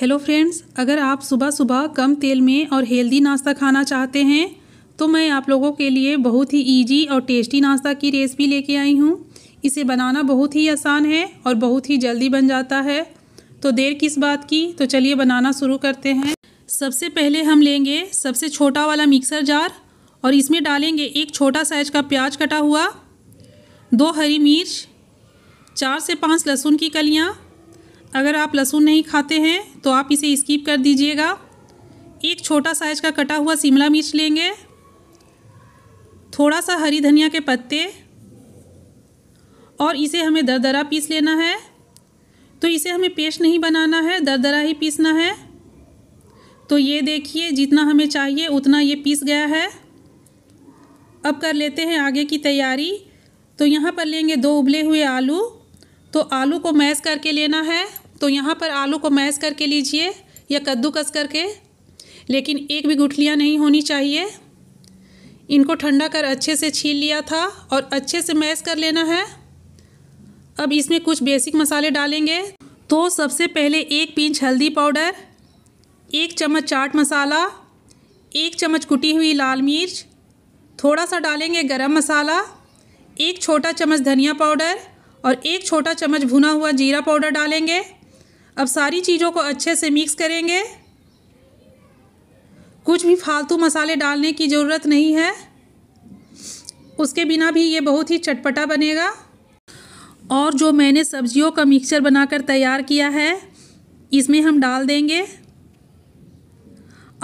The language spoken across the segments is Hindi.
हेलो फ्रेंड्स अगर आप सुबह सुबह कम तेल में और हेल्दी नाश्ता खाना चाहते हैं तो मैं आप लोगों के लिए बहुत ही इजी और टेस्टी नाश्ता की रेसिपी लेके आई हूँ इसे बनाना बहुत ही आसान है और बहुत ही जल्दी बन जाता है तो देर किस बात की तो चलिए बनाना शुरू करते हैं सबसे पहले हम लेंगे सबसे छोटा वाला मिक्सर जार और इसमें डालेंगे एक छोटा साइज का प्याज कटा हुआ दो हरी मिर्च चार से पाँच लहसुन की कलियाँ अगर आप लहसुन नहीं खाते हैं तो आप इसे स्किप कर दीजिएगा एक छोटा साइज का कटा हुआ शिमला मिर्च लेंगे थोड़ा सा हरी धनिया के पत्ते और इसे हमें दरदरा पीस लेना है तो इसे हमें पेस्ट नहीं बनाना है दरदरा ही पीसना है तो ये देखिए जितना हमें चाहिए उतना ये पीस गया है अब कर लेते हैं आगे की तैयारी तो यहाँ पर लेंगे दो उबले हुए आलू तो आलू को मैश करके लेना है तो यहाँ पर आलू को मैश करके लीजिए या कद्दूकस करके लेकिन एक भी गुठलियाँ नहीं होनी चाहिए इनको ठंडा कर अच्छे से छील लिया था और अच्छे से मैश कर लेना है अब इसमें कुछ बेसिक मसाले डालेंगे तो सबसे पहले एक पिंच हल्दी पाउडर एक चम्मच चाट मसाला एक चम्मच कुटी हुई लाल मिर्च थोड़ा सा डालेंगे गरम मसाला एक छोटा चम्मच धनिया पाउडर और एक छोटा चम्मच भुना हुआ जीरा पाउडर डालेंगे अब सारी चीज़ों को अच्छे से मिक्स करेंगे कुछ भी फालतू मसाले डालने की ज़रूरत नहीं है उसके बिना भी ये बहुत ही चटपटा बनेगा और जो मैंने सब्जियों का मिक्सचर बनाकर तैयार किया है इसमें हम डाल देंगे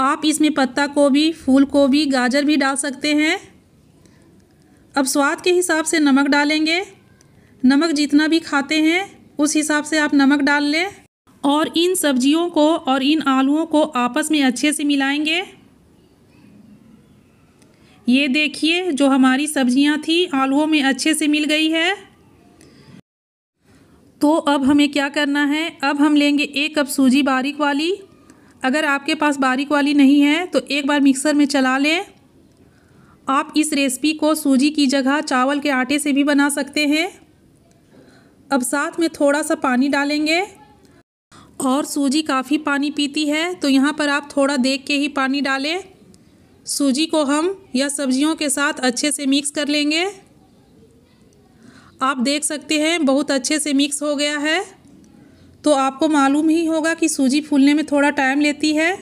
आप इसमें पत्ता गोभी फूल गोभी गाजर भी डाल सकते हैं अब स्वाद के हिसाब से नमक डालेंगे नमक जितना भी खाते हैं उस हिसाब से आप नमक डाल लें और इन सब्जियों को और इन आलूओं को आपस में अच्छे से मिलाएंगे ये देखिए जो हमारी सब्जियां थी आलूओं में अच्छे से मिल गई है तो अब हमें क्या करना है अब हम लेंगे एक कप सूजी बारीक वाली अगर आपके पास बारीक वाली नहीं है तो एक बार मिक्सर में चला लें आप इस रेसिपी को सूजी की जगह चावल के आटे से भी बना सकते हैं अब साथ में थोड़ा सा पानी डालेंगे और सूजी काफ़ी पानी पीती है तो यहाँ पर आप थोड़ा देख के ही पानी डालें सूजी को हम या सब्जियों के साथ अच्छे से मिक्स कर लेंगे आप देख सकते हैं बहुत अच्छे से मिक्स हो गया है तो आपको मालूम ही होगा कि सूजी फूलने में थोड़ा टाइम लेती है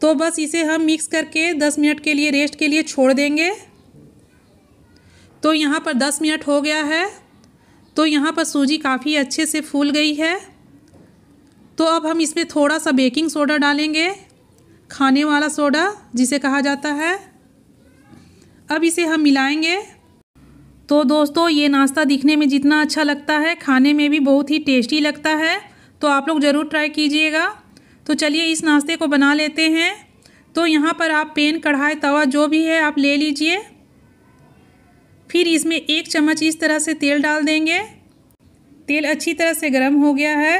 तो बस इसे हम मिक्स करके दस मिनट के लिए रेस्ट के लिए छोड़ देंगे तो यहाँ पर दस मिनट हो गया है तो यहाँ पर सूजी काफ़ी अच्छे से फूल गई है तो अब हम इसमें थोड़ा सा बेकिंग सोडा डालेंगे खाने वाला सोडा जिसे कहा जाता है अब इसे हम मिलाएंगे तो दोस्तों ये नाश्ता दिखने में जितना अच्छा लगता है खाने में भी बहुत ही टेस्टी लगता है तो आप लोग ज़रूर ट्राई कीजिएगा तो चलिए इस नाश्ते को बना लेते हैं तो यहाँ पर आप पेन कढ़ाई तवा जो भी है आप ले लीजिए फिर इसमें एक चम्मच इस तरह से तेल डाल देंगे तेल अच्छी तरह से गर्म हो गया है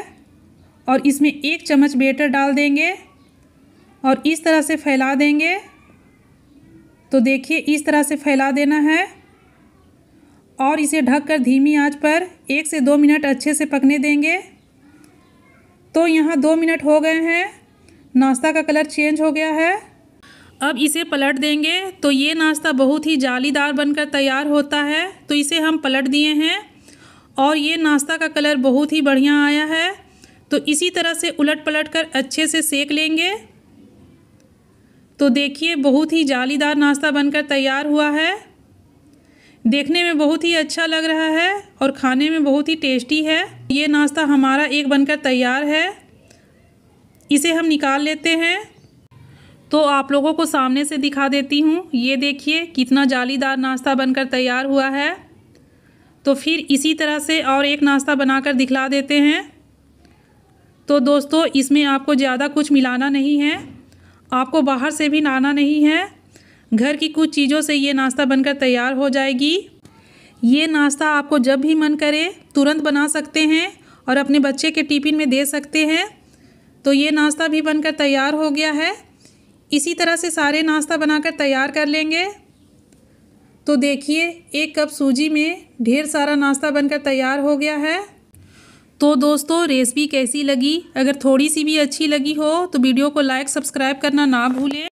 और इसमें एक चम्मच बेटर डाल देंगे और इस तरह से फैला देंगे तो देखिए इस तरह से फैला देना है और इसे ढककर धीमी आंच पर एक से दो मिनट अच्छे से पकने देंगे तो यहाँ दो मिनट हो गए हैं नाश्ता का कलर चेंज हो गया है अब इसे पलट देंगे तो ये नाश्ता बहुत ही जालीदार बनकर तैयार होता है तो इसे हम पलट दिए हैं और ये नाश्ता का कलर बहुत ही बढ़िया आया है तो इसी तरह से उलट पलट कर अच्छे से सेक लेंगे तो देखिए बहुत ही जालीदार नाश्ता बनकर तैयार हुआ है देखने में बहुत ही अच्छा लग रहा है और खाने में बहुत ही टेस्टी है ये नाश्ता हमारा एक बनकर तैयार है इसे हम निकाल लेते हैं तो आप लोगों को सामने से दिखा देती हूँ ये देखिए कितना जालीदार नाश्ता बनकर तैयार हुआ है तो फिर इसी तरह से और एक नाश्ता बनाकर दिखला देते हैं तो दोस्तों इसमें आपको ज़्यादा कुछ मिलाना नहीं है आपको बाहर से भी लाना नहीं है घर की कुछ चीज़ों से ये नाश्ता बनकर तैयार हो जाएगी ये नाश्ता आपको जब भी मन करे तुरंत बना सकते हैं और अपने बच्चे के टिफिन में दे सकते हैं तो ये नाश्ता भी बनकर तैयार हो गया है इसी तरह से सारे नाश्ता बनाकर तैयार कर लेंगे तो देखिए एक कप सूजी में ढेर सारा नाश्ता बनकर तैयार हो गया है तो दोस्तों रेसिपी कैसी लगी अगर थोड़ी सी भी अच्छी लगी हो तो वीडियो को लाइक सब्सक्राइब करना ना भूलें